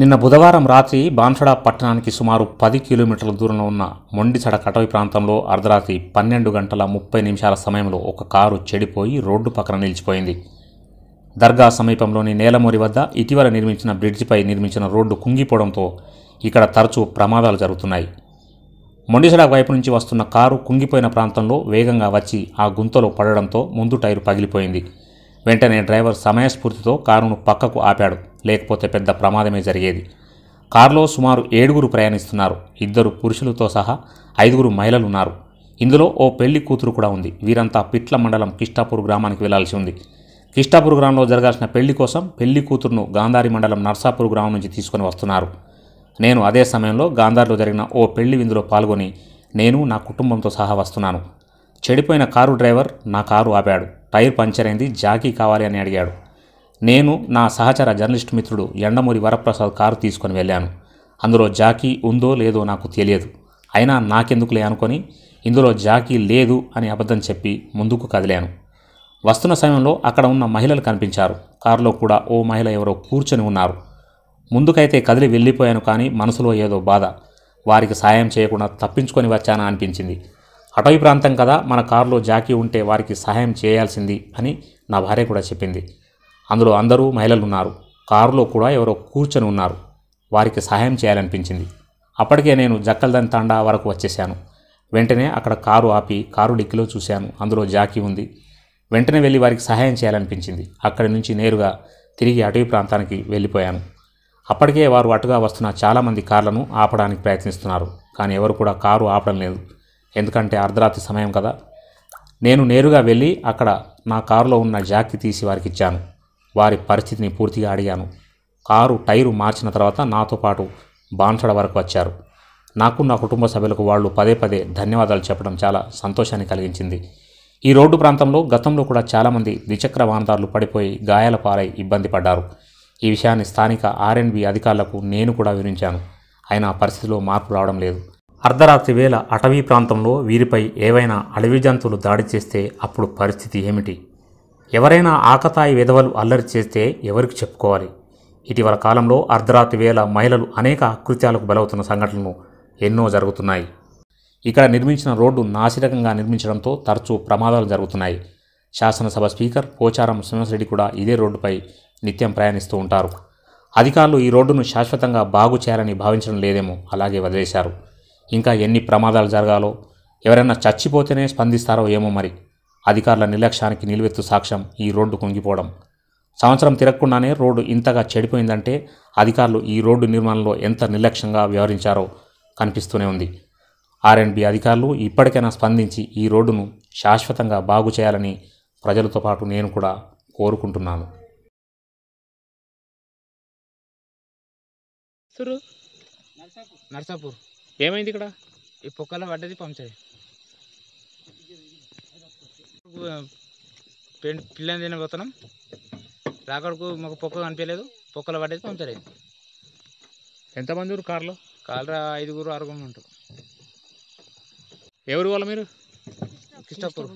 నిన్న బుధవారం రాత్రి బాన్సడా పట్టణానికి సుమారు పది కిలోమీటర్ల దూరంలో ఉన్న మొండిసడ కటవి ప్రాంతంలో అర్ధరాత్రి పన్నెండు గంటల ముప్పై నిమిషాల సమయంలో ఒక కారు చెడిపోయి రోడ్డు పక్కన నిలిచిపోయింది దర్గా సమీపంలోని నేలమూరి వద్ద ఇటీవల నిర్మించిన బ్రిడ్జిపై నిర్మించిన రోడ్డు కుంగిపోవడంతో ఇక్కడ తరచూ ప్రమాదాలు జరుగుతున్నాయి మొండిసడా వైపు నుంచి వస్తున్న కారు కుంగిపోయిన ప్రాంతంలో వేగంగా వచ్చి ఆ గుంతలో పడడంతో ముందు టైరు పగిలిపోయింది వెంటనే డ్రైవర్ సమయస్ఫూర్తితో కారును పక్కకు ఆపాడు లేకపోతే పెద్ద ప్రమాదమే జరిగేది కారులో సుమారు ఏడుగురు ప్రయాణిస్తున్నారు ఇద్దరు పురుషులతో సహా ఐదుగురు మహిళలు ఉన్నారు ఇందులో ఓ పెళ్లి కూతురు కూడా ఉంది వీరంతా పిట్ల మండలం కిష్టాపూర్ గ్రామానికి వెళ్లాల్సి ఉంది కిష్టాపూర్ గ్రామంలో జరగాల్సిన పెళ్లి కోసం పెళ్లి కూతురును గాంధారి మండలం నర్సాపూర్ గ్రామం నుంచి తీసుకొని వస్తున్నారు నేను అదే సమయంలో గాంధారిలో జరిగిన ఓ పెళ్లి విందులో పాల్గొని నేను నా కుటుంబంతో సహా వస్తున్నాను చెడిపోయిన కారు డ్రైవర్ నా కారు ఆపాడు టైర్ పంచర్ అయింది జాకీ కావాలి అని అడిగాడు నేను నా సహచర జర్నలిస్ట్ మిత్రుడు ఎండమూరి వరప్రసాద్ కారు తీసుకొని వెళ్ళాను అందులో జాకీ ఉందో లేదో నాకు తెలియదు అయినా నాకెందుకులే అనుకొని ఇందులో జాకీ లేదు అని అబద్ధం చెప్పి ముందుకు కదిలాను వస్తున్న సమయంలో అక్కడ ఉన్న మహిళలు కనిపించారు కారులో కూడా ఓ మహిళ ఎవరో కూర్చొని ఉన్నారు ముందుకైతే కదిలి వెళ్ళిపోయాను కానీ మనసులో ఏదో బాధ వారికి సాయం చేయకుండా తప్పించుకొని వచ్చానా అనిపించింది అటవీ ప్రాంతం కదా మన కారులో జాకీ ఉంటే వారికి సహాయం చేయాల్సింది అని నా భార్య కూడా చెప్పింది అందులో అందరూ మహిళలు ఉన్నారు కారులో కూడా ఎవరో కూర్చొని ఉన్నారు వారికి సహాయం చేయాలనిపించింది అప్పటికే నేను జక్కల్దన్ తాండా వరకు వచ్చేశాను వెంటనే అక్కడ కారు ఆపి కారు డిక్కిలో చూశాను అందులో జాకీ ఉంది వెంటనే వెళ్ళి వారికి సహాయం చేయాలనిపించింది అక్కడి నుంచి నేరుగా తిరిగి అటవీ ప్రాంతానికి వెళ్ళిపోయాను అప్పటికే వారు అటుగా వస్తున్న చాలామంది కార్లను ఆపడానికి ప్రయత్నిస్తున్నారు కానీ ఎవరు కూడా కారు ఆపడం లేదు ఎందుకంటే అర్ధరాత్రి సమయం కదా నేను నేరుగా వెళ్ళి అక్కడ నా కారులో ఉన్న జాకీ తీసి వారికి ఇచ్చాను వారి పరిస్థితిని పూర్తిగా అడిగాను కారు టైరు మార్చిన తర్వాత నాతో పాటు బాన్సడ వరకు వచ్చారు నాకు నా కుటుంబ సభ్యులకు వాళ్ళు పదే పదే ధన్యవాదాలు చెప్పడం చాలా సంతోషాన్ని కలిగించింది ఈ రోడ్డు ప్రాంతంలో గతంలో కూడా చాలామంది ద్విచక్ర వాహనదారులు పడిపోయి గాయాల పాలై ఇబ్బంది పడ్డారు ఈ విషయాన్ని స్థానిక ఆర్ఎండ్బి అధికారులకు నేను కూడా వివరించాను అయినా పరిస్థితిలో మార్పు రావడం లేదు అర్ధరాత్రి వేళ అటవీ ప్రాంతంలో వీరిపై ఏవైనా అడవి జంతువులు దాడి చేస్తే అప్పుడు పరిస్థితి ఏమిటి ఎవరైనా ఆకతాయి విధవలు అల్లరి చేస్తే ఎవరికి చెప్పుకోవాలి ఇటీవల కాలంలో అర్ధరాత్రి వేళ మహిళలు అనేక అకృత్యాలకు బలవుతున్న సంఘటనలు ఎన్నో జరుగుతున్నాయి ఇక్కడ నిర్మించిన రోడ్డు నాసిరకంగా నిర్మించడంతో తరచూ ప్రమాదాలు జరుగుతున్నాయి శాసనసభ స్పీకర్ పోచారం సింహశ్రెడ్డి కూడా ఇదే రోడ్డుపై నిత్యం ప్రయాణిస్తూ ఉంటారు అధికారులు ఈ రోడ్డును శాశ్వతంగా బాగు చేయాలని భావించడం లేదేమో అలాగే వదిలేశారు ఇంకా ఎన్ని ప్రమాదాలు జరగాలో ఎవరైనా చచ్చిపోతేనే స్పందిస్తారో ఏమో మరి అధికారుల నిర్లక్ష్యానికి నిలువెత్తు సాక్ష్యం ఈ రోడ్డు కుంగిపోవడం సంవత్సరం తిరగకుండానే రోడ్డు ఇంతగా చెడిపోయిందంటే అధికారులు ఈ రోడ్డు నిర్మాణంలో ఎంత నిర్లక్ష్యంగా వ్యవహరించారో కనిపిస్తూనే ఉంది ఆర్ఎండ్బి అధికారులు ఇప్పటికైనా స్పందించి ఈ రోడ్డును శాశ్వతంగా బాగు చేయాలని ప్రజలతో పాటు నేను కూడా కోరుకుంటున్నాను నర్సాపూర్ ఏమైంది ఇక్కడ ఈ పొక్కలో పడ్డది పంచాయి పెండ్ పిల్లని తిన పోతున్నాం రాకడకు మాకు పొక్క కనిపించలేదు పొక్కలు పడేది పంచలేదు ఎంతమంది ఊరు కార్లో రా ఐదుగురు ఆరుగురు ఉంటారు ఎవరు వాళ్ళు మీరు కృష్ణాపూర్